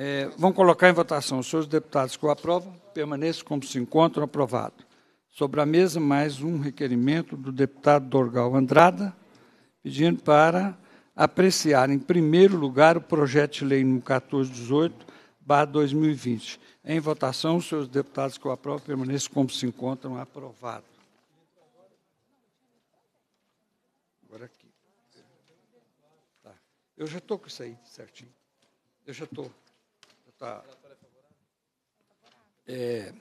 É, vão colocar em votação os senhores deputados que o aprovam, permaneçam como se encontram, aprovado. Sobre a mesa, mais um requerimento do deputado Dorgal Andrada, pedindo para apreciar, em primeiro lugar, o projeto de lei no 1418, barra 2020. Em votação, os senhores deputados que o aprovam, permaneçam como se encontram, aprovado. Agora aqui. Tá. Eu já estou com isso aí certinho. Eu já estou. Tá. É,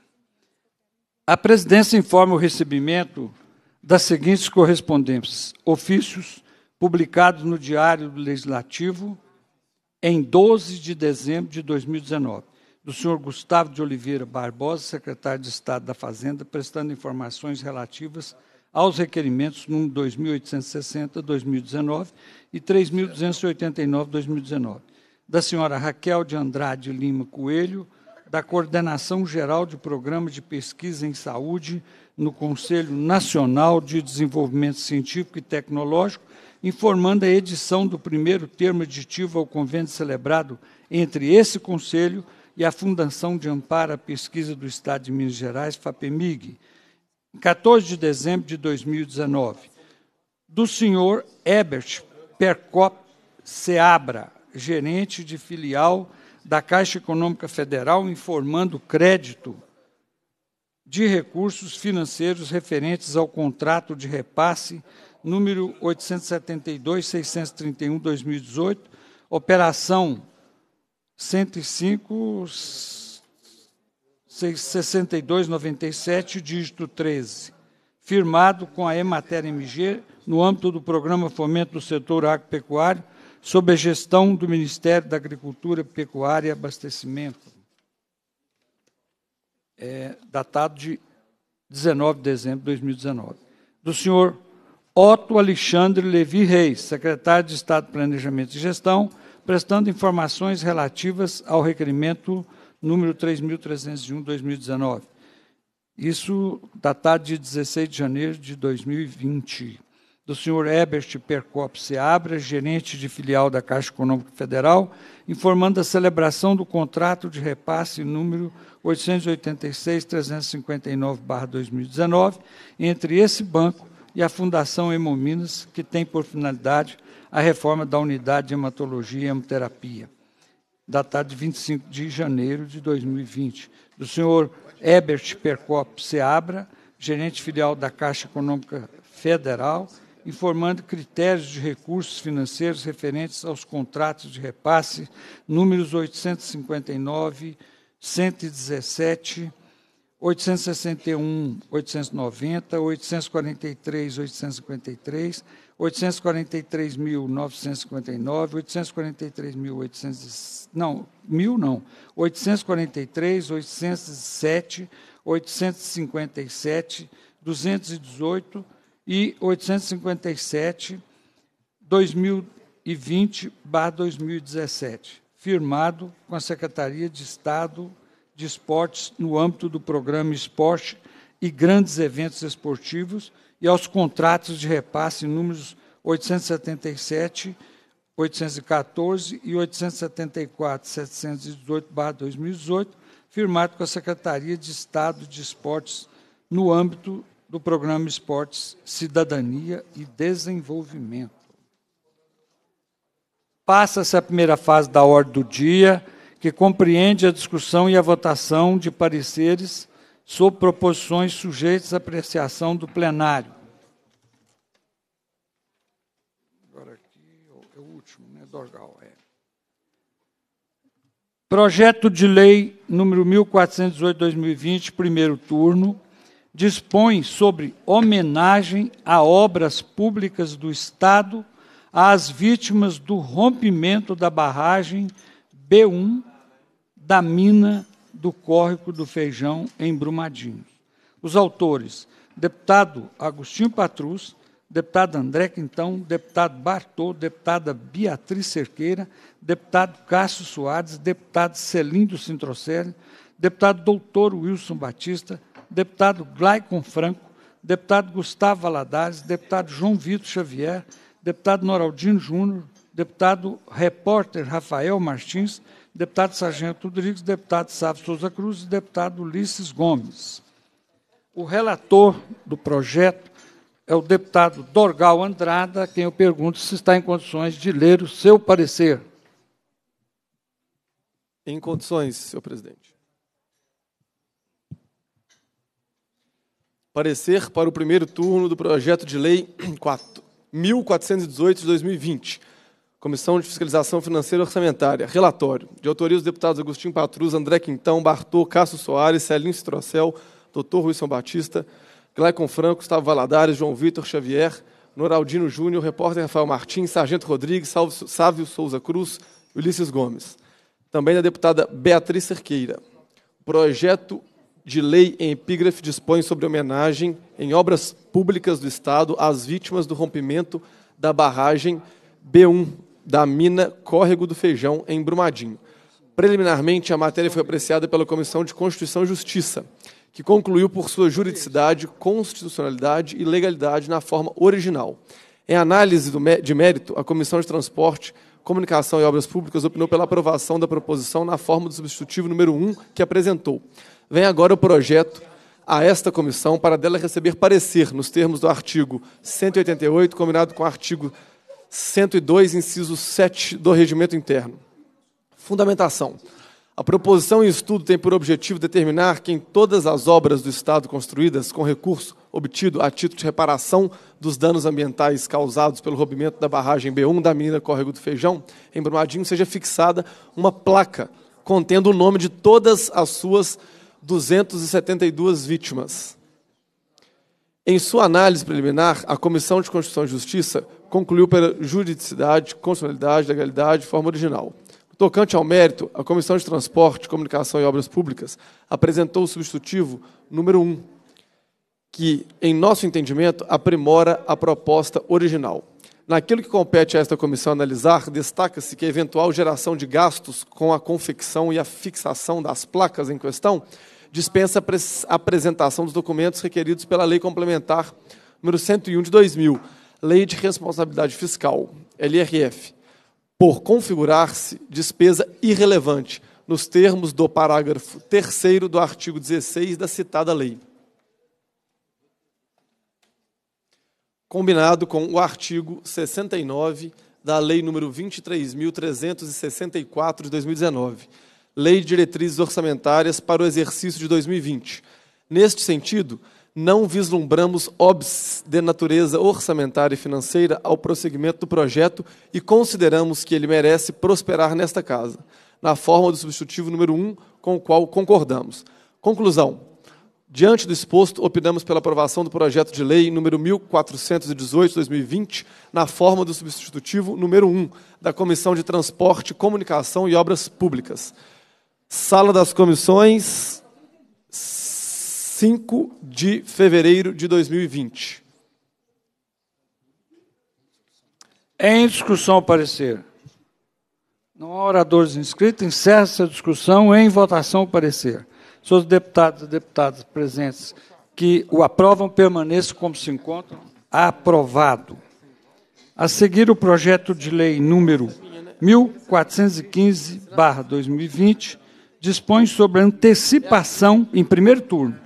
a presidência informa o recebimento das seguintes correspondências: ofícios publicados no Diário Legislativo em 12 de dezembro de 2019, do senhor Gustavo de Oliveira Barbosa, secretário de Estado da Fazenda, prestando informações relativas aos requerimentos no 2860/2019 e 3289/2019 da senhora Raquel de Andrade Lima Coelho, da Coordenação Geral de Programa de Pesquisa em Saúde no Conselho Nacional de Desenvolvimento Científico e Tecnológico, informando a edição do primeiro termo aditivo ao convênio celebrado entre esse Conselho e a Fundação de Amparo à Pesquisa do Estado de Minas Gerais, FAPEMIG, em 14 de dezembro de 2019, do senhor Ebert Percop Seabra, gerente de filial da Caixa Econômica Federal, informando crédito de recursos financeiros referentes ao contrato de repasse número 872-631-2018, operação 105 6297, dígito 13, firmado com a Emater MG no âmbito do programa Fomento do Setor Agropecuário sob a gestão do Ministério da Agricultura, Pecuária e Abastecimento, é, datado de 19 de dezembro de 2019, do senhor Otto Alexandre Levi Reis, secretário de Estado de Planejamento e Gestão, prestando informações relativas ao requerimento número 3.301-2019. Isso datado de 16 de janeiro de 2020 do senhor Ebert Percop Seabra, gerente de filial da Caixa Econômica Federal, informando a celebração do contrato de repasse número 886-359-2019 entre esse banco e a Fundação Hemominas, que tem por finalidade a reforma da unidade de hematologia e hemoterapia, datado de 25 de janeiro de 2020, do senhor Ebert Percop Seabra, gerente filial da Caixa Econômica Federal, e formando critérios de recursos financeiros referentes aos contratos de repasse, números 859, 117, 861, 890, 843, 853, 843.959, 843.800, não, mil não, 843, 807, 857, 218, e 857 2020/2017, firmado com a Secretaria de Estado de Esportes no âmbito do programa Esporte e Grandes Eventos Esportivos e aos contratos de repasse números 877 814 e 874 718/2018, firmado com a Secretaria de Estado de Esportes no âmbito do programa Esportes, Cidadania e Desenvolvimento. Passa-se a primeira fase da ordem do dia, que compreende a discussão e a votação de pareceres sobre proposições sujeitas à apreciação do plenário. Agora aqui é o último, né, Dorgal? É. Projeto de Lei número 1408 2020 primeiro turno, dispõe sobre homenagem a obras públicas do Estado às vítimas do rompimento da barragem B1 da mina do Córrego do Feijão, em Brumadinho. Os autores, deputado Agostinho Patrus, deputado André Quintão, deputado Bartô, deputada Beatriz Cerqueira, deputado Cássio Soares, deputado Celindo do Sintrocelli, deputado doutor Wilson Batista, deputado Glaicon Franco, deputado Gustavo Valadares, deputado João Vitor Xavier, deputado Noraldino Júnior, deputado repórter Rafael Martins, deputado Sargento Rodrigues, deputado Sávio Souza Cruz e deputado Ulisses Gomes. O relator do projeto é o deputado Dorgal Andrada, a quem eu pergunto se está em condições de ler o seu parecer. Em condições, senhor presidente. Parecer para o primeiro turno do projeto de lei 4, 1418 de 2020. Comissão de Fiscalização Financeira e Orçamentária. Relatório. De autoria dos deputados Agostinho Patrus, André Quintão, Bartô, Cássio Soares, Celinho Citrocel, Dr. Wilson Batista, Glaicon Franco, Gustavo Valadares, João Vitor Xavier, Noraldino Júnior, repórter Rafael Martins, Sargento Rodrigues, Sávio Souza Cruz, Ulisses Gomes. Também da deputada Beatriz Cerqueira. Projeto de lei em epígrafe dispõe sobre homenagem em obras públicas do Estado às vítimas do rompimento da barragem B1 da mina Córrego do Feijão, em Brumadinho. Preliminarmente, a matéria foi apreciada pela Comissão de Constituição e Justiça, que concluiu por sua juridicidade, constitucionalidade e legalidade na forma original. Em análise de mérito, a Comissão de Transporte Comunicação e Obras Públicas opinou pela aprovação da proposição na forma do substitutivo número 1 que apresentou. Vem agora o projeto a esta comissão para dela receber parecer nos termos do artigo 188, combinado com o artigo 102, inciso 7 do Regimento Interno. Fundamentação. A proposição e estudo tem por objetivo determinar que em todas as obras do Estado construídas com recurso obtido a título de reparação dos danos ambientais causados pelo rompimento da barragem B1 da mina Córrego do Feijão, em Brumadinho, seja fixada uma placa contendo o nome de todas as suas 272 vítimas. Em sua análise preliminar, a Comissão de Constituição e Justiça concluiu pela juridicidade, constitucionalidade, legalidade, forma original. Tocante ao mérito, a Comissão de Transporte, Comunicação e Obras Públicas apresentou o substitutivo número 1, que, em nosso entendimento, aprimora a proposta original. Naquilo que compete a esta comissão analisar, destaca-se que a eventual geração de gastos com a confecção e a fixação das placas em questão dispensa a apresentação dos documentos requeridos pela Lei Complementar número 101 de 2000, Lei de Responsabilidade Fiscal, LRF, por configurar-se despesa irrelevante, nos termos do parágrafo 3 do artigo 16 da citada lei. Combinado com o artigo 69 da Lei número 23.364 de 2019, Lei de Diretrizes Orçamentárias para o Exercício de 2020. Neste sentido, não vislumbramos OBS de natureza orçamentária e financeira ao prosseguimento do projeto e consideramos que ele merece prosperar nesta casa, na forma do substitutivo número 1, com o qual concordamos. Conclusão. Diante do exposto, opinamos pela aprovação do projeto de lei número 1418/2020, na forma do substitutivo número 1 da Comissão de Transporte, Comunicação e Obras Públicas. Sala das Comissões, 5 de fevereiro de 2020. Em discussão, parecer. Não há oradores inscritos. Encerra-se a discussão em votação o parecer. Senhores deputados e deputadas presentes que o aprovam, permaneçam como se encontram. Aprovado. A seguir, o projeto de lei número 1415-2020 dispõe sobre antecipação em primeiro turno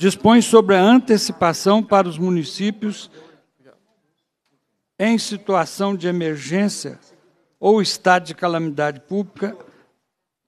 dispõe sobre a antecipação para os municípios em situação de emergência ou estado de calamidade pública,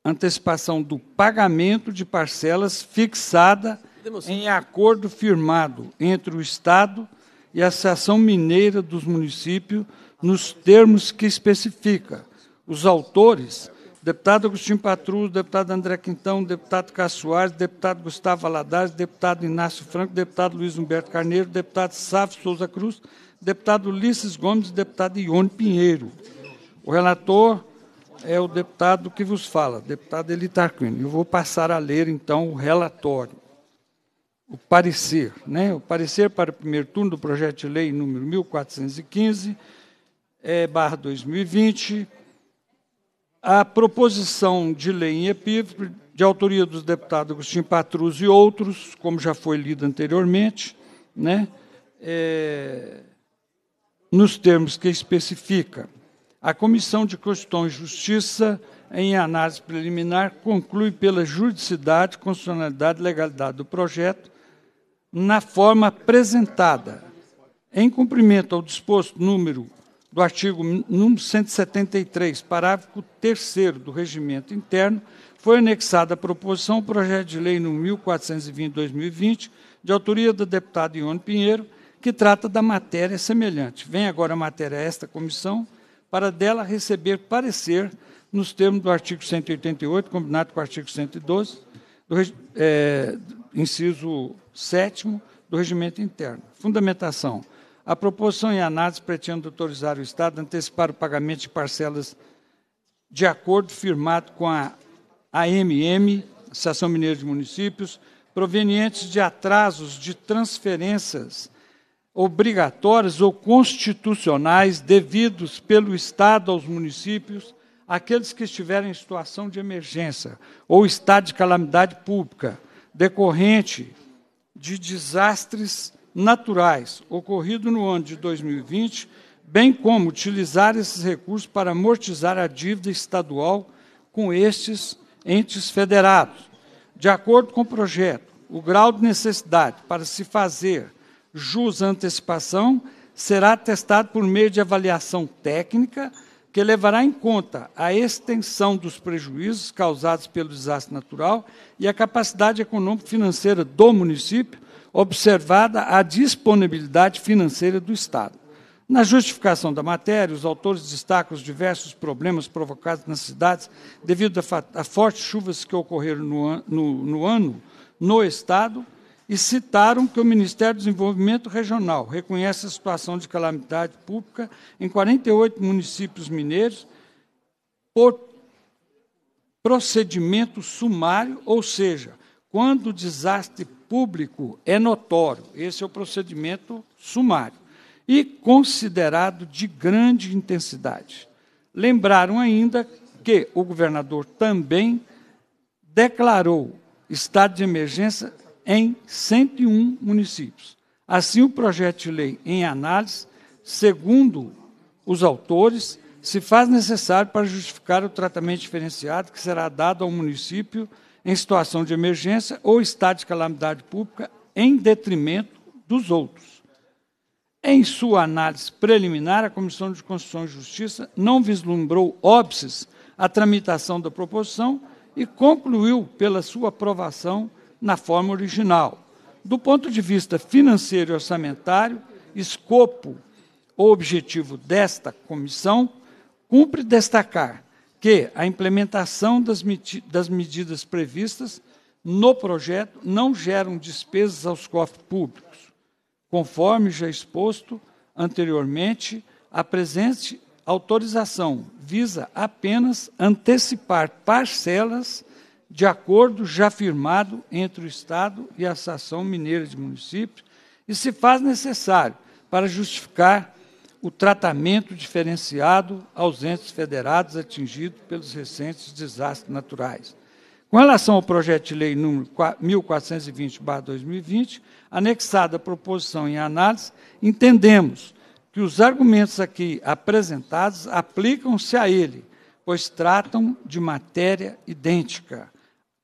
antecipação do pagamento de parcelas fixada em acordo firmado entre o Estado e a Associação Mineira dos Municípios nos termos que especifica. Os autores deputado Agostinho Patrus, deputado André Quintão, deputado Cássio Soares, deputado Gustavo Aladares, deputado Inácio Franco, deputado Luiz Humberto Carneiro, deputado Sávio Souza Cruz, deputado Ulisses Gomes e deputado Ione Pinheiro. O relator é o deputado que vos fala, deputado Elitar Quino. Eu vou passar a ler, então, o relatório, o parecer. Né? O parecer para o primeiro turno do projeto de lei número 1415, é, barra 2020, a proposição de lei em epígrafe, de autoria dos deputados Agostinho Patrus e outros, como já foi lida anteriormente, né, é, nos termos que especifica. A Comissão de Constituição e Justiça, em análise preliminar, conclui pela juridicidade, constitucionalidade e legalidade do projeto na forma apresentada, em cumprimento ao disposto número do artigo número 173, parágrafo 3 do Regimento Interno, foi anexada a proposição ao projeto de lei no 1420-2020, de autoria do deputado Ione Pinheiro, que trata da matéria semelhante. Vem agora a matéria a esta comissão para dela receber parecer nos termos do artigo 188, combinado com o artigo 112, do, é, inciso 7 do Regimento Interno. Fundamentação. A proposição em análise pretende autorizar o Estado a antecipar o pagamento de parcelas de acordo firmado com a AMM, Associação Mineira de Municípios, provenientes de atrasos de transferências obrigatórias ou constitucionais devidos pelo Estado aos municípios, aqueles que estiverem em situação de emergência ou estado de calamidade pública decorrente de desastres naturais ocorrido no ano de 2020, bem como utilizar esses recursos para amortizar a dívida estadual com estes entes federados. De acordo com o projeto, o grau de necessidade para se fazer jus à antecipação será testado por meio de avaliação técnica que levará em conta a extensão dos prejuízos causados pelo desastre natural e a capacidade econômico-financeira do município observada a disponibilidade financeira do Estado. Na justificação da matéria, os autores destacam os diversos problemas provocados nas cidades devido a, fortes chuvas que ocorreram no, an no, no ano no Estado e citaram que o Ministério do Desenvolvimento Regional reconhece a situação de calamidade pública em 48 municípios mineiros por procedimento sumário, ou seja, quando o desastre público é notório. Esse é o procedimento sumário. E considerado de grande intensidade. Lembraram ainda que o governador também declarou estado de emergência em 101 municípios. Assim, o projeto de lei em análise, segundo os autores, se faz necessário para justificar o tratamento diferenciado que será dado ao município em situação de emergência ou estado de calamidade pública em detrimento dos outros. Em sua análise preliminar, a Comissão de Constituição e Justiça não vislumbrou óbices à tramitação da proposição e concluiu pela sua aprovação na forma original. Do ponto de vista financeiro e orçamentário, escopo ou objetivo desta comissão, cumpre destacar que a implementação das, das medidas previstas no projeto não geram despesas aos cofres públicos, conforme já exposto anteriormente, a presente autorização visa apenas antecipar parcelas de acordo já firmado entre o Estado e a Associação Mineira de Municípios e se faz necessário para justificar o tratamento diferenciado aos entes federados atingidos pelos recentes desastres naturais. Com relação ao projeto de lei número 1420/2020, anexado à proposição em análise, entendemos que os argumentos aqui apresentados aplicam-se a ele, pois tratam de matéria idêntica.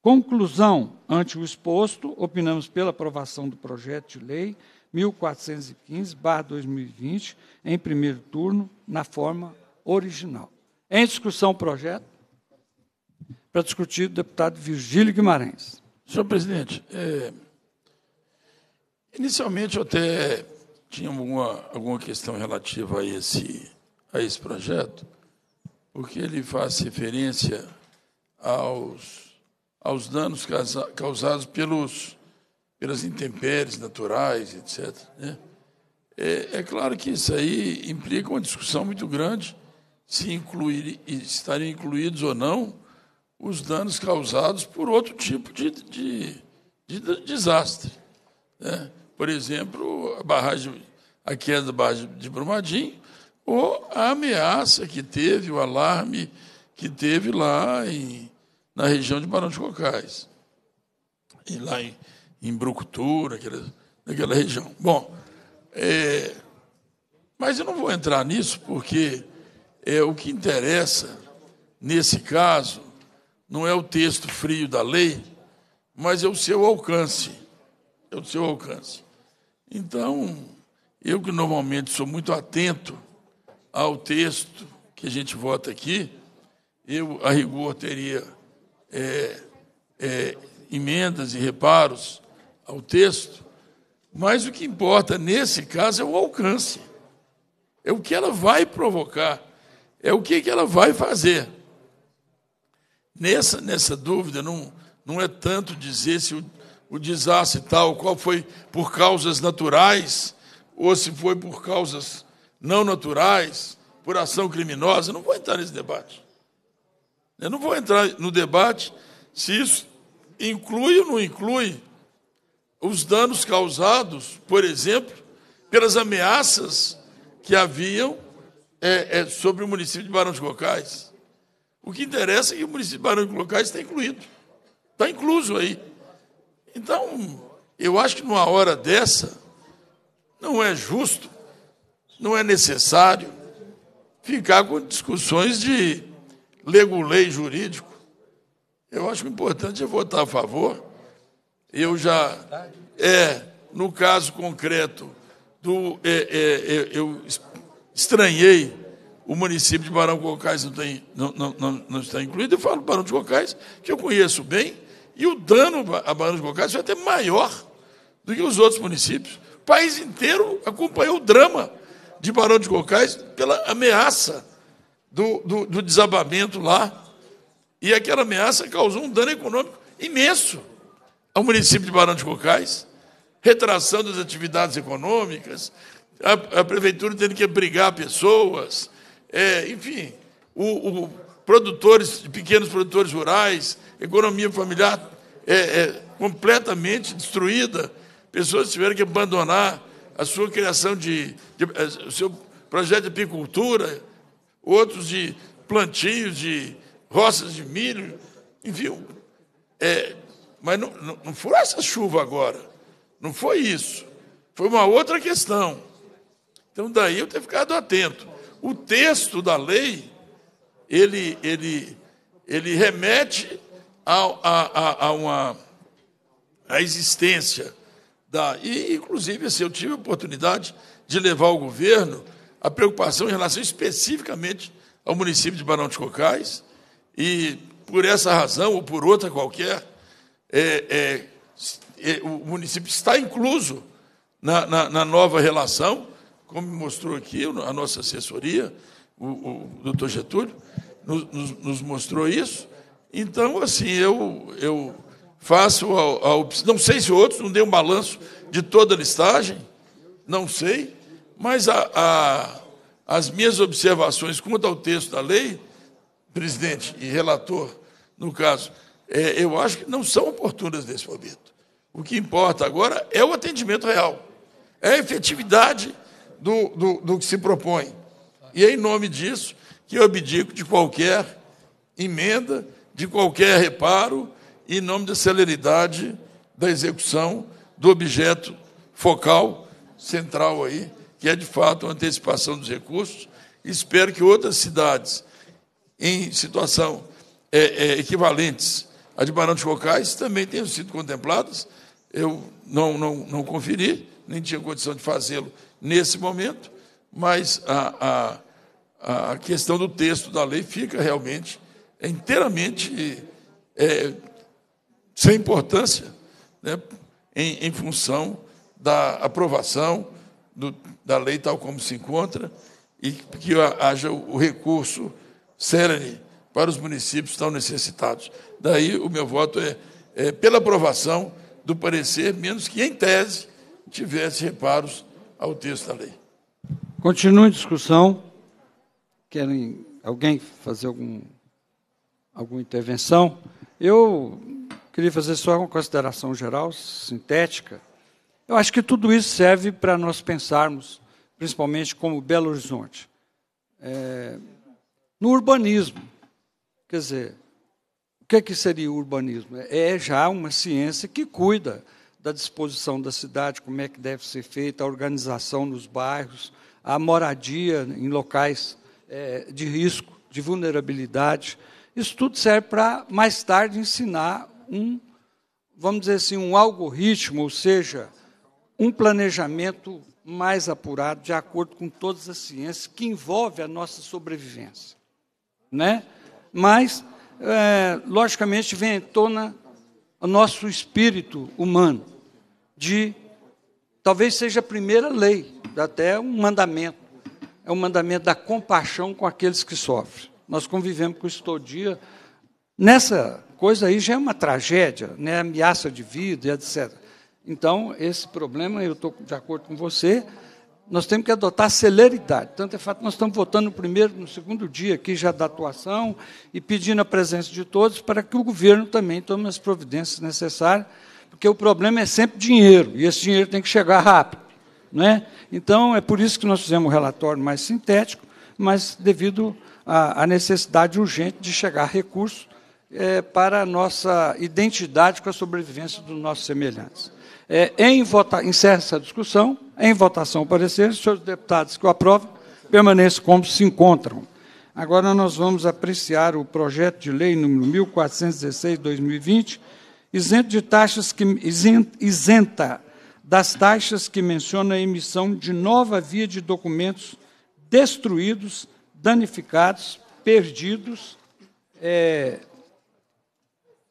Conclusão: ante o exposto, opinamos pela aprovação do projeto de lei 1415-2020, em primeiro turno, na forma original. Em discussão o projeto, para discutir o deputado Virgílio Guimarães. Senhor presidente, é, inicialmente eu até tinha alguma, alguma questão relativa a esse, a esse projeto, porque ele faz referência aos, aos danos causados pelos pelas intempéries naturais, etc. Né? É, é, claro que isso aí implica uma discussão muito grande se incluir, estarem incluídos ou não os danos causados por outro tipo de, de, de, de desastre. Né? Por exemplo, a, barragem, a queda da barragem de Brumadinho ou a ameaça que teve, o alarme que teve lá em, na região de Barão de Cocais e lá em, em Brucutu, naquela, naquela região. Bom, é, mas eu não vou entrar nisso porque é, o que interessa, nesse caso, não é o texto frio da lei, mas é o seu alcance. É o seu alcance. Então, eu que normalmente sou muito atento ao texto que a gente vota aqui, eu, a rigor, teria é, é, emendas e reparos ao texto, mas o que importa nesse caso é o alcance, é o que ela vai provocar, é o que ela vai fazer. Nessa, nessa dúvida, não, não é tanto dizer se o, o desastre tal qual foi por causas naturais ou se foi por causas não naturais, por ação criminosa. Eu não vou entrar nesse debate. Eu não vou entrar no debate se isso inclui ou não inclui os danos causados, por exemplo, pelas ameaças que haviam é, é, sobre o município de Barão de Cocais. O que interessa é que o município de Barão de Cocais está incluído, está incluso aí. Então, eu acho que numa hora dessa, não é justo, não é necessário ficar com discussões de legulei jurídico. Eu acho que o importante é votar a favor eu já. É, no caso concreto, do, é, é, é eu estranhei o município de Barão de Cocais não, tem, não, não, não, está incluído. Eu falo Barão de Cocais, que eu conheço bem, e o dano a Barão de Cocais foi até maior do que os outros municípios. O país inteiro acompanhou o drama de Barão de Cocais pela ameaça do, do, do desabamento lá. E aquela ameaça causou um dano econômico imenso ao é município de Barão de Cocais, retração das atividades econômicas, a, a prefeitura tendo que abrigar pessoas, é, enfim, o, o, produtores, pequenos produtores rurais, economia familiar é, é, completamente destruída, pessoas tiveram que abandonar a sua criação de, de, de é, o seu projeto de apicultura, outros de plantios, de roças de milho, enfim, é, mas não, não, não foi essa chuva agora. Não foi isso. Foi uma outra questão. Então, daí eu ter ficado atento. O texto da lei, ele, ele, ele remete a, a, a, a uma a existência da. E, inclusive, assim, eu tive a oportunidade de levar ao governo a preocupação em relação especificamente ao município de Barão de Cocais, e por essa razão ou por outra qualquer, é, é, é, o município está incluso na, na, na, nova relação, como mostrou aqui a nossa assessoria, o, o doutor Getúlio nos, nos, mostrou isso. Então, assim, eu, eu faço a, a Não sei se outros, não dei um balanço de toda a listagem, não sei, mas a, a, as minhas observações quanto ao texto da lei, presidente e relator, no caso, é, eu acho que não são oportunas nesse momento. O que importa agora é o atendimento real, é a efetividade do, do, do que se propõe. E é em nome disso que eu abdico de qualquer emenda, de qualquer reparo, em nome da celeridade da execução do objeto focal central aí, que é de fato a antecipação dos recursos. Espero que outras cidades em situação é, é, equivalentes a de Barão de Cocais também tem sido contempladas. Eu não, não, não conferi, nem tinha condição de fazê-lo nesse momento, mas a, a, a questão do texto da lei fica realmente é inteiramente é, sem importância né, em, em função da aprovação do, da lei tal como se encontra e que haja o recurso serene para os municípios tão necessitados. Daí o meu voto é, é pela aprovação do parecer, menos que em tese tivesse reparos ao texto da lei. Continua em discussão. Querem alguém fazer algum, alguma intervenção? Eu queria fazer só uma consideração geral, sintética. Eu acho que tudo isso serve para nós pensarmos, principalmente como Belo Horizonte, é, no urbanismo. Quer dizer, o que, é que seria o urbanismo? É já uma ciência que cuida da disposição da cidade, como é que deve ser feita, a organização nos bairros, a moradia em locais é, de risco, de vulnerabilidade. Isso tudo serve para, mais tarde, ensinar um, vamos dizer assim, um algoritmo, ou seja, um planejamento mais apurado, de acordo com todas as ciências, que envolve a nossa sobrevivência. Né? mas, é, logicamente, vem à tona o nosso espírito humano de talvez seja a primeira lei, até um mandamento, é o um mandamento da compaixão com aqueles que sofrem. Nós convivemos com isso todo dia. Nessa coisa aí já é uma tragédia, né? ameaça de vida, etc. Então, esse problema, eu estou de acordo com você, nós temos que adotar celeridade. Tanto é fato, nós estamos votando no primeiro, no segundo dia aqui já da atuação e pedindo a presença de todos para que o governo também tome as providências necessárias, porque o problema é sempre dinheiro, e esse dinheiro tem que chegar rápido. Né? Então, é por isso que nós fizemos um relatório mais sintético, mas devido à, necessidade urgente de chegar recursos é, para a nossa identidade com a sobrevivência dos nossos semelhantes. É, em vota... Encerra essa discussão. Em votação, o parecer. Os senhores deputados que o aprovam, permaneçam como se encontram. Agora nós vamos apreciar o projeto de lei número 1416-2020, isento de taxas que isenta das taxas que menciona a emissão de nova via de documentos destruídos, danificados, perdidos, é,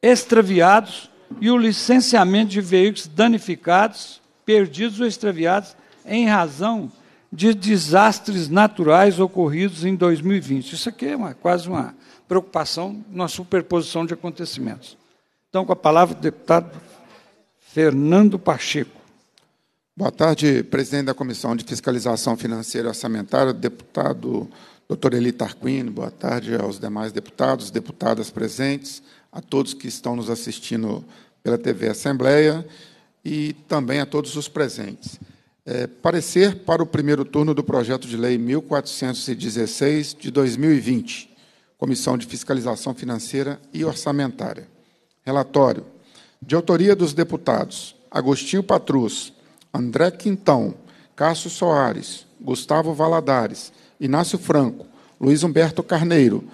extraviados e o licenciamento de veículos danificados, perdidos ou extraviados em razão de desastres naturais ocorridos em 2020. Isso aqui é uma, quase uma preocupação, uma superposição de acontecimentos. Então, com a palavra, o deputado Fernando Pacheco. Boa tarde, presidente da Comissão de Fiscalização Financeira e Orçamentária, deputado doutor Eli Tarquini. Boa tarde aos demais deputados, deputadas presentes a todos que estão nos assistindo pela TV Assembleia e também a todos os presentes. É, parecer para o primeiro turno do projeto de lei 1416 de 2020, Comissão de Fiscalização Financeira e Orçamentária. Relatório. De autoria dos deputados Agostinho Patrus, André Quintão, Cássio Soares, Gustavo Valadares, Inácio Franco, Luiz Humberto Carneiro,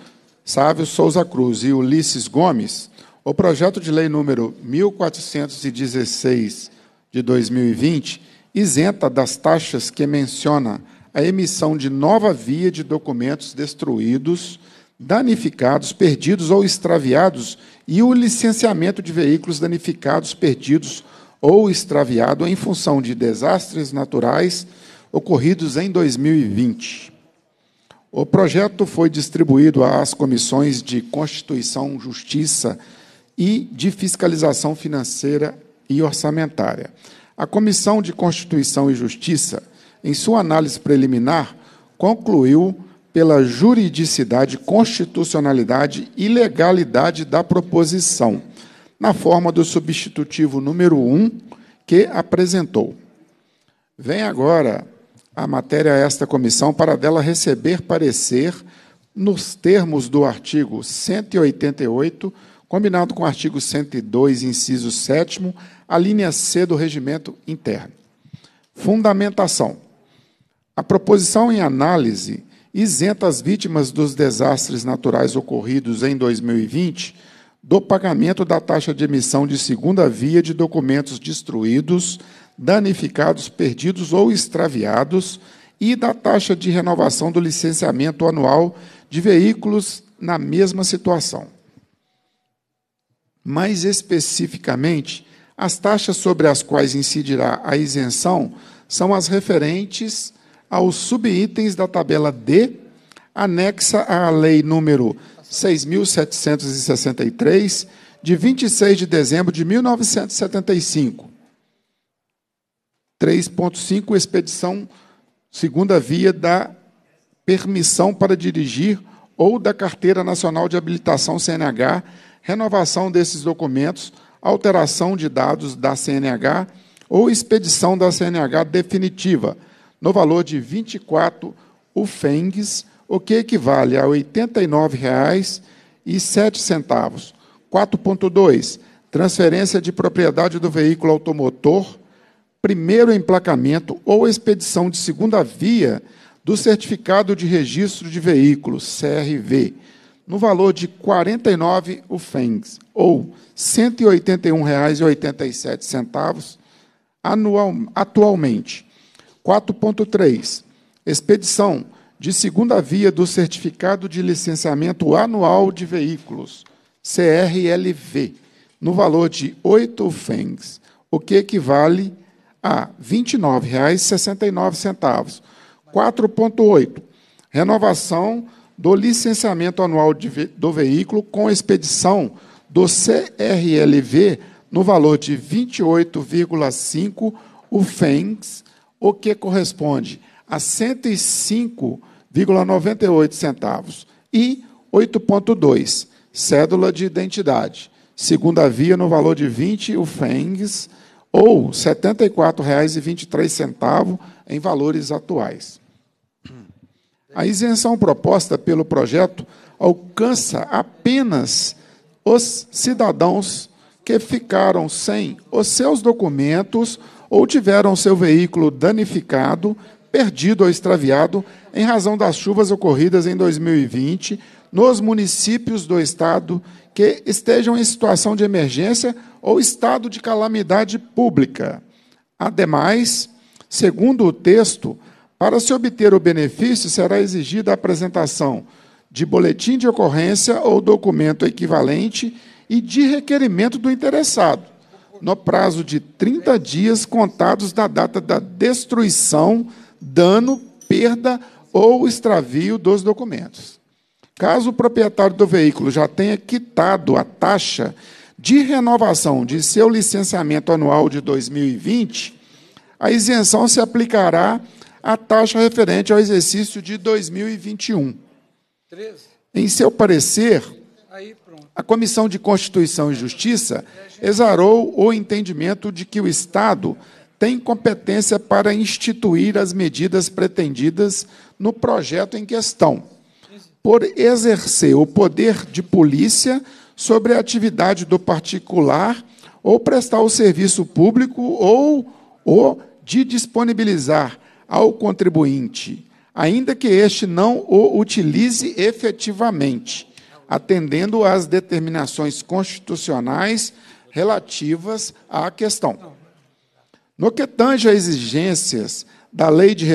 Sávio Souza Cruz e Ulisses Gomes, o projeto de lei número 1416 de 2020 isenta das taxas que menciona a emissão de nova via de documentos destruídos, danificados, perdidos ou extraviados e o licenciamento de veículos danificados, perdidos ou extraviados em função de desastres naturais ocorridos em 2020. O projeto foi distribuído às comissões de Constituição, Justiça e de Fiscalização Financeira e Orçamentária. A Comissão de Constituição e Justiça, em sua análise preliminar, concluiu pela juridicidade, constitucionalidade e legalidade da proposição, na forma do substitutivo número 1 que apresentou. Vem agora a matéria a é esta comissão para dela receber parecer nos termos do artigo 188, combinado com o artigo 102, inciso 7, a linha C do regimento interno. Fundamentação. A proposição em análise isenta as vítimas dos desastres naturais ocorridos em 2020 do pagamento da taxa de emissão de segunda via de documentos destruídos danificados, perdidos ou extraviados e da taxa de renovação do licenciamento anual de veículos na mesma situação. Mais especificamente, as taxas sobre as quais incidirá a isenção são as referentes aos subitens da tabela D, anexa à Lei número 6.763, de 26 de dezembro de 1975, 3.5, expedição segunda via da permissão para dirigir ou da Carteira Nacional de Habilitação CNH, renovação desses documentos, alteração de dados da CNH ou expedição da CNH definitiva, no valor de 24 UFENGs, o que equivale a R$ 89,07. 4.2. Transferência de propriedade do veículo automotor primeiro emplacamento ou expedição de segunda via do Certificado de Registro de Veículos, CRV, no valor de R$ 49 UFENGs, ou R$ 181,87 anual, atualmente. 4.3. Expedição de segunda via do Certificado de Licenciamento Anual de Veículos, CRLV, no valor de 8 UFENGs, o que equivale a R$ 29,69. 4.8. Renovação do licenciamento anual de, do veículo com expedição do CRLV no valor de 28,5 UFENGs, o que corresponde a R$ 105,98 E 8.2, cédula de identidade, segunda via no valor de 20 UFENGs, ou R$ 74,23 em valores atuais. A isenção proposta pelo projeto alcança apenas os cidadãos que ficaram sem os seus documentos ou tiveram seu veículo danificado, perdido ou extraviado em razão das chuvas ocorridas em 2020 nos municípios do estado que estejam em situação de emergência ou estado de calamidade pública. Ademais, segundo o texto, para se obter o benefício será exigida a apresentação de boletim de ocorrência ou documento equivalente e de requerimento do interessado, no prazo de 30 dias contados da data da destruição, dano, perda ou extravio dos documentos. Caso o proprietário do veículo já tenha quitado a taxa de renovação de seu licenciamento anual de 2020, a isenção se aplicará à taxa referente ao exercício de 2021. 13. Em seu parecer, Aí, a Comissão de Constituição e Justiça exarou o entendimento de que o Estado tem competência para instituir as medidas pretendidas no projeto em questão por exercer o poder de polícia sobre a atividade do particular ou prestar o serviço público ou o de disponibilizar ao contribuinte, ainda que este não o utilize efetivamente, atendendo às determinações constitucionais relativas à questão. No que tange a exigências da Lei de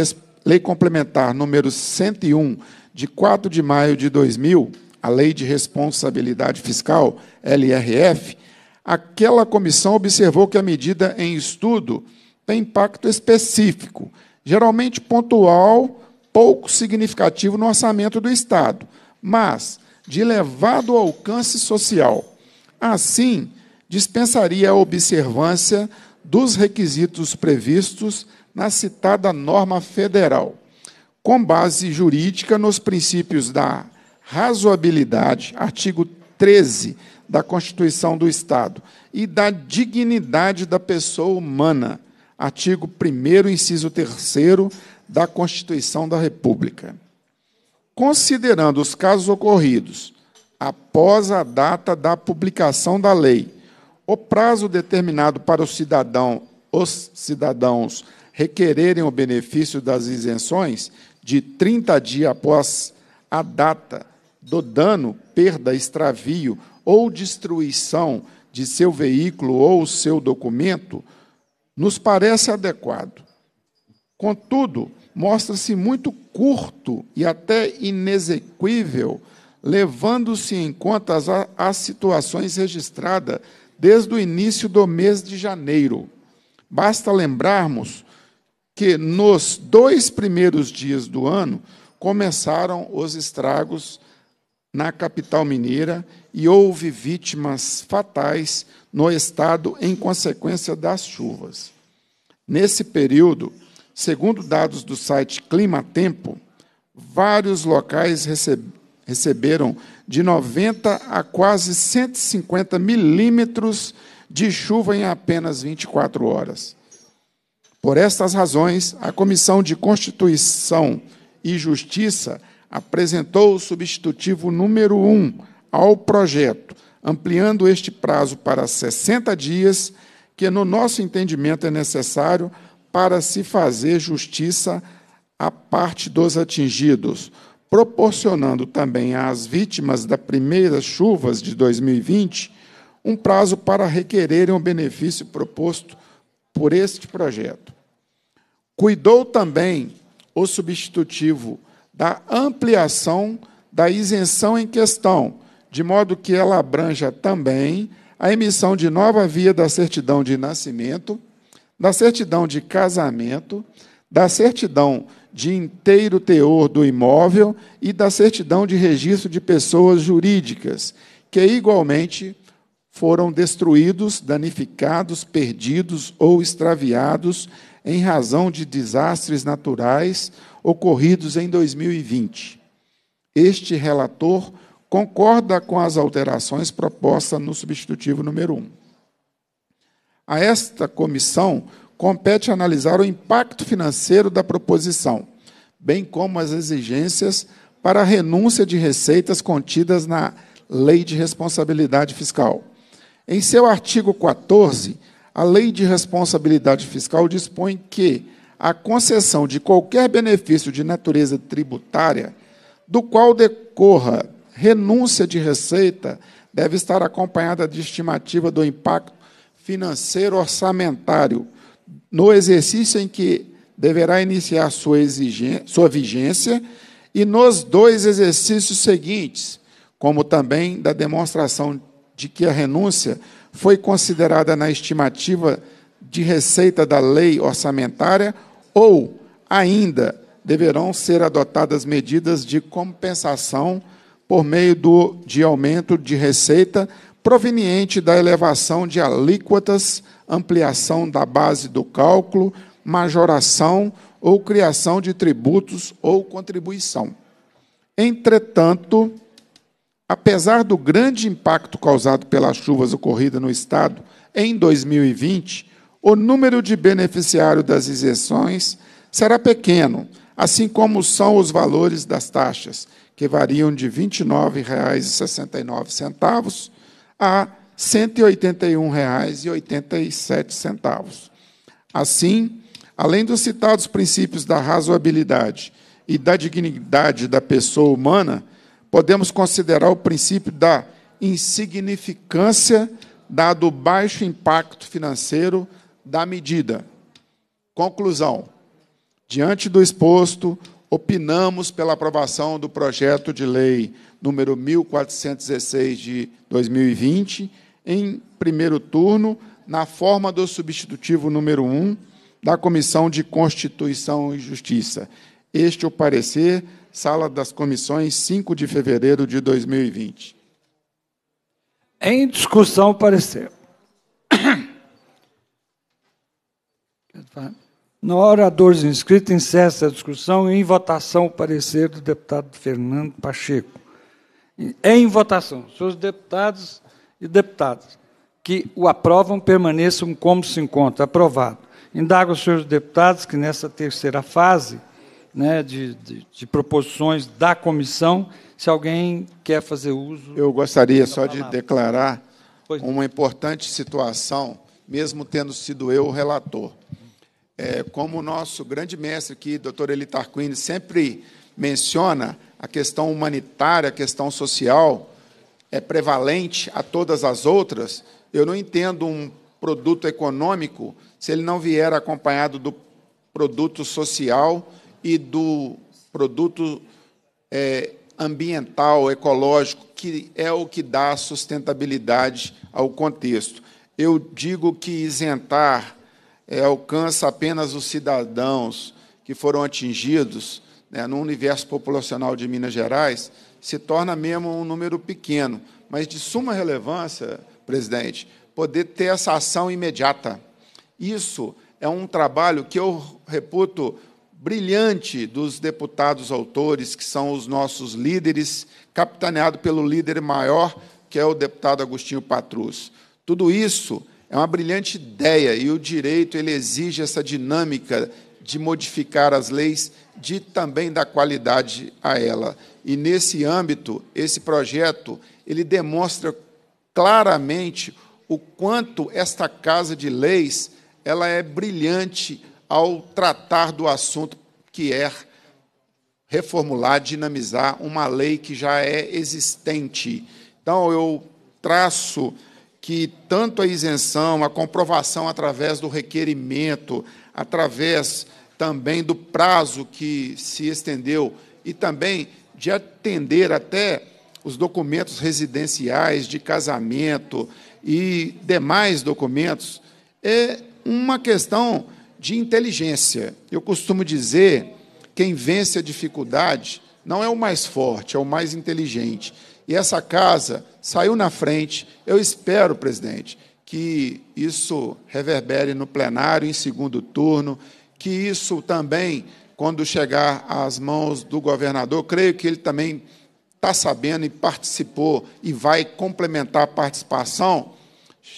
Lei Complementar número 101 de 4 de maio de 2000, a Lei de Responsabilidade Fiscal, LRF, aquela comissão observou que a medida em estudo tem impacto específico, geralmente pontual, pouco significativo no orçamento do Estado, mas de elevado alcance social. Assim, dispensaria a observância dos requisitos previstos na citada norma federal com base jurídica nos princípios da razoabilidade, artigo 13 da Constituição do Estado, e da dignidade da pessoa humana, artigo 1 inciso 3 da Constituição da República. Considerando os casos ocorridos após a data da publicação da lei, o prazo determinado para o cidadão, os cidadãos requererem o benefício das isenções de 30 dias após a data do dano, perda, extravio ou destruição de seu veículo ou seu documento, nos parece adequado. Contudo, mostra-se muito curto e até inexequível, levando-se em conta as, as situações registradas desde o início do mês de janeiro. Basta lembrarmos que nos dois primeiros dias do ano começaram os estragos na capital mineira e houve vítimas fatais no estado em consequência das chuvas. Nesse período, segundo dados do site Climatempo, vários locais receberam de 90 a quase 150 milímetros de chuva em apenas 24 horas. Por estas razões, a Comissão de Constituição e Justiça apresentou o substitutivo número 1 ao projeto, ampliando este prazo para 60 dias, que, no nosso entendimento, é necessário para se fazer justiça à parte dos atingidos, proporcionando também às vítimas das primeiras chuvas de 2020 um prazo para requererem o benefício proposto por este projeto. Cuidou também o substitutivo da ampliação da isenção em questão, de modo que ela abranja também a emissão de nova via da certidão de nascimento, da certidão de casamento, da certidão de inteiro teor do imóvel e da certidão de registro de pessoas jurídicas, que igualmente foram destruídos, danificados, perdidos ou extraviados em razão de desastres naturais ocorridos em 2020. Este relator concorda com as alterações propostas no substitutivo número 1. A esta comissão compete analisar o impacto financeiro da proposição, bem como as exigências para a renúncia de receitas contidas na Lei de Responsabilidade Fiscal. Em seu artigo 14, a Lei de Responsabilidade Fiscal dispõe que a concessão de qualquer benefício de natureza tributária, do qual decorra renúncia de receita, deve estar acompanhada de estimativa do impacto financeiro orçamentário no exercício em que deverá iniciar sua, sua vigência e nos dois exercícios seguintes, como também da demonstração de que a renúncia foi considerada na estimativa de receita da lei orçamentária ou, ainda, deverão ser adotadas medidas de compensação por meio do, de aumento de receita proveniente da elevação de alíquotas, ampliação da base do cálculo, majoração ou criação de tributos ou contribuição. Entretanto, Apesar do grande impacto causado pelas chuvas ocorridas no Estado em 2020, o número de beneficiários das isenções será pequeno, assim como são os valores das taxas, que variam de R$ 29,69 a R$ 181,87. Assim, além dos citados princípios da razoabilidade e da dignidade da pessoa humana, podemos considerar o princípio da insignificância, dado o baixo impacto financeiro da medida. Conclusão: diante do exposto, opinamos pela aprovação do projeto de lei número 1416 de 2020, em primeiro turno, na forma do substitutivo número 1 da Comissão de Constituição e Justiça. Este é o parecer Sala das Comissões, 5 de fevereiro de 2020. Em discussão, parecer. Na hora, dores inscritos, encerra a discussão e em votação o parecer do deputado Fernando Pacheco. Em votação, seus deputados e deputadas que o aprovam permaneçam como se encontra. Aprovado. Indago os senhores deputados que nessa terceira fase né, de, de, de proposições da comissão, se alguém quer fazer uso. Eu gostaria só palavra. de declarar uma importante situação, mesmo tendo sido eu o relator. É, como o nosso grande mestre aqui, doutor Elitar Tarquini sempre menciona, a questão humanitária, a questão social, é prevalente a todas as outras. Eu não entendo um produto econômico se ele não vier acompanhado do produto social e do produto é, ambiental, ecológico, que é o que dá sustentabilidade ao contexto. Eu digo que isentar é, alcança apenas os cidadãos que foram atingidos né, no universo populacional de Minas Gerais, se torna mesmo um número pequeno, mas de suma relevância, presidente, poder ter essa ação imediata. Isso é um trabalho que eu reputo brilhante dos deputados autores, que são os nossos líderes, capitaneado pelo líder maior, que é o deputado Agostinho Patrus. Tudo isso é uma brilhante ideia e o direito ele exige essa dinâmica de modificar as leis, de também dar qualidade a ela. E nesse âmbito, esse projeto, ele demonstra claramente o quanto esta casa de leis, ela é brilhante ao tratar do assunto que é reformular, dinamizar uma lei que já é existente. Então, eu traço que tanto a isenção, a comprovação através do requerimento, através também do prazo que se estendeu e também de atender até os documentos residenciais de casamento e demais documentos, é uma questão de inteligência. Eu costumo dizer: quem vence a dificuldade não é o mais forte, é o mais inteligente. E essa casa saiu na frente. Eu espero, presidente, que isso reverbere no plenário em segundo turno, que isso também, quando chegar às mãos do governador, creio que ele também está sabendo e participou e vai complementar a participação,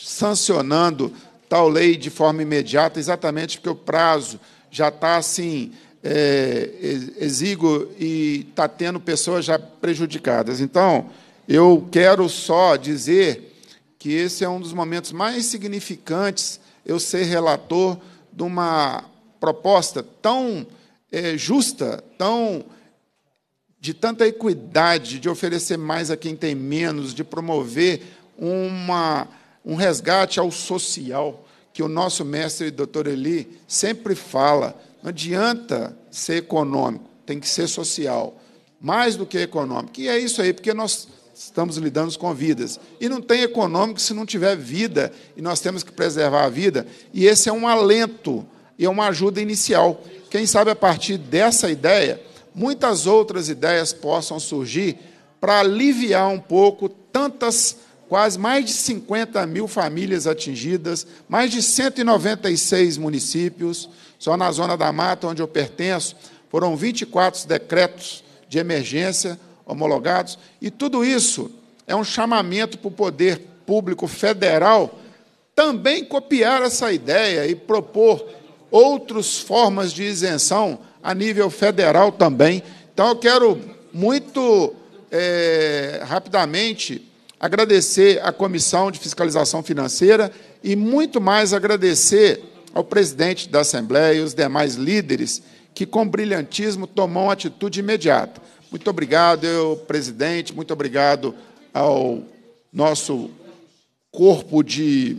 sancionando tal lei de forma imediata, exatamente porque o prazo já está assim é, exíguo e está tendo pessoas já prejudicadas. Então, eu quero só dizer que esse é um dos momentos mais significantes eu ser relator de uma proposta tão é, justa, tão de tanta equidade, de oferecer mais a quem tem menos, de promover uma um resgate ao social, que o nosso mestre doutor Eli sempre fala. Não adianta ser econômico, tem que ser social, mais do que econômico. E é isso aí, porque nós estamos lidando com vidas. E não tem econômico se não tiver vida, e nós temos que preservar a vida. E esse é um alento, e é uma ajuda inicial. Quem sabe a partir dessa ideia, muitas outras ideias possam surgir para aliviar um pouco tantas quase mais de 50 mil famílias atingidas, mais de 196 municípios. Só na Zona da Mata, onde eu pertenço, foram 24 decretos de emergência homologados. E tudo isso é um chamamento para o poder público federal também copiar essa ideia e propor outras formas de isenção a nível federal também. Então, eu quero muito é, rapidamente agradecer à Comissão de Fiscalização Financeira e, muito mais, agradecer ao presidente da Assembleia e os demais líderes que, com brilhantismo, tomam uma atitude imediata. Muito obrigado, eu, presidente, muito obrigado ao nosso corpo de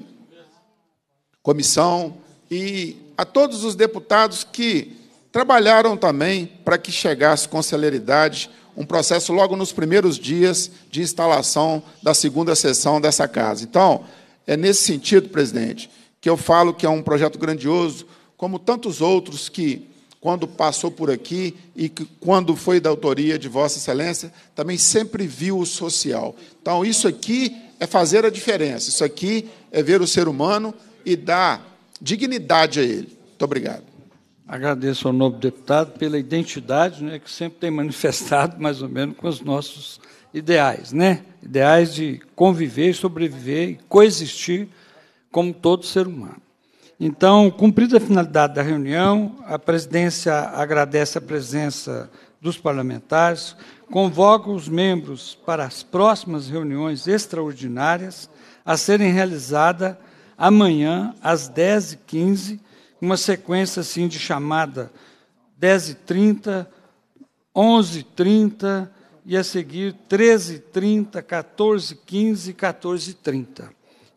comissão e a todos os deputados que trabalharam também para que chegasse com celeridade um processo logo nos primeiros dias de instalação da segunda sessão dessa casa. Então, é nesse sentido, presidente, que eu falo que é um projeto grandioso, como tantos outros que, quando passou por aqui e que, quando foi da autoria de Vossa Excelência, também sempre viu o social. Então, isso aqui é fazer a diferença, isso aqui é ver o ser humano e dar dignidade a ele. Muito obrigado. Agradeço ao novo deputado pela identidade né, que sempre tem manifestado, mais ou menos, com os nossos ideais, né? Ideais de conviver, sobreviver e coexistir como todo ser humano. Então, cumprida a finalidade da reunião, a presidência agradece a presença dos parlamentares, convoca os membros para as próximas reuniões extraordinárias a serem realizadas amanhã às 10h15 uma sequência assim de chamada 10h30, 11h30 e a seguir 13h30, 14h15 e 14h30.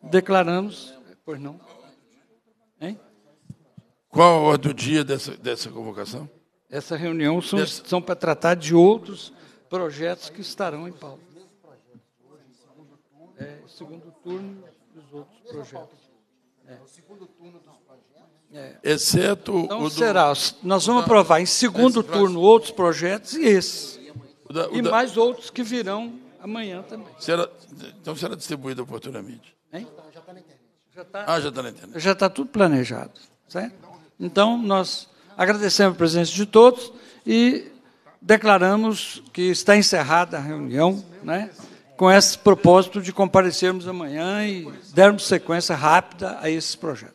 Declaramos, pois não? Hein? Qual a hora do dia dessa, dessa convocação? Essa reunião são, Desse... são para tratar de outros projetos que estarão em pauta. É, segundo turno dos outros projetos. É. é o segundo turno dos é. Exceto não o então será. Nós vamos aprovar em segundo turno outros projetos e esse. Da, e da... mais outros que virão amanhã também. Será... Então será distribuído oportunamente. Hein? Ah, já está na internet. Já tá... Ah, já está na internet. Já está tudo planejado. Certo? Então, nós agradecemos a presença de todos e declaramos que está encerrada a reunião, né? com esse propósito de comparecermos amanhã e dermos sequência rápida a esses projetos.